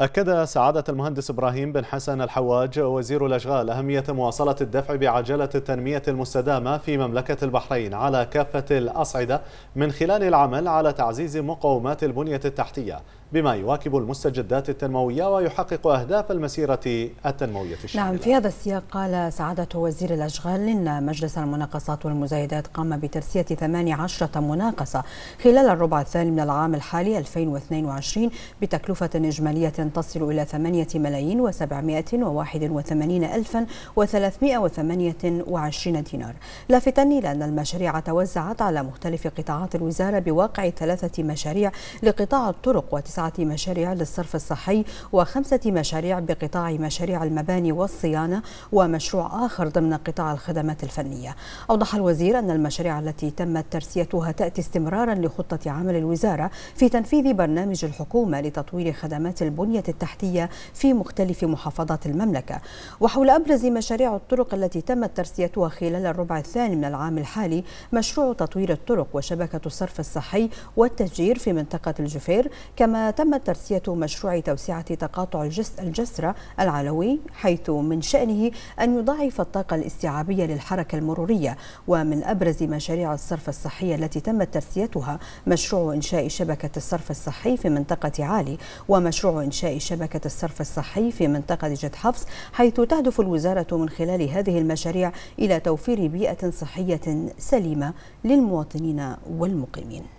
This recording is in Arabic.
أكد سعادة المهندس إبراهيم بن حسن الحواج وزير الأشغال أهمية مواصلة الدفع بعجلة التنمية المستدامة في مملكة البحرين على كافة الأصعدة من خلال العمل على تعزيز مقومات البنية التحتية بما يواكب المستجدات التنموية ويحقق أهداف المسيرة التنموية الشاملة نعم في هذا السياق قال سعادة وزير الأشغال إن مجلس المناقصات والمزايدات قام بترسية 18 مناقصة خلال الربع الثاني من العام الحالي 2022 بتكلفة إجمالية تصل إلى 8 ملايين و781 ألفا و328 دينار لافتا إلى أن المشاريع توزعت على مختلف قطاعات الوزارة بواقع ثلاثة مشاريع لقطاع الطرق وتسعة مشاريع للصرف الصحي وخمسة مشاريع بقطاع مشاريع المباني والصيانة ومشروع آخر ضمن قطاع الخدمات الفنية أوضح الوزير أن المشاريع التي تمت ترسيتها تأتي استمرارا لخطة عمل الوزارة في تنفيذ برنامج الحكومة لتطوير خدمات البنية البنية التحتية في مختلف محافظات المملكة وحول أبرز مشاريع الطرق التي تمت ترسيتها خلال الربع الثاني من العام الحالي مشروع تطوير الطرق وشبكة الصرف الصحي والتفجير في منطقة الجفير كما تمت ترسية مشروع توسعة تقاطع الجس الجسرة العلوي حيث من شأنه أن يضاعف الطاقة الاستيعابية للحركة المرورية ومن أبرز مشاريع الصرف الصحي التي تمت ترسيتها مشروع إنشاء شبكة الصرف الصحي في منطقة عالي ومشروع إنشاء إنشاء شبكة الصرف الصحي في منطقة جد حفص حيث تهدف الوزارة من خلال هذه المشاريع إلى توفير بيئة صحية سليمة للمواطنين والمقيمين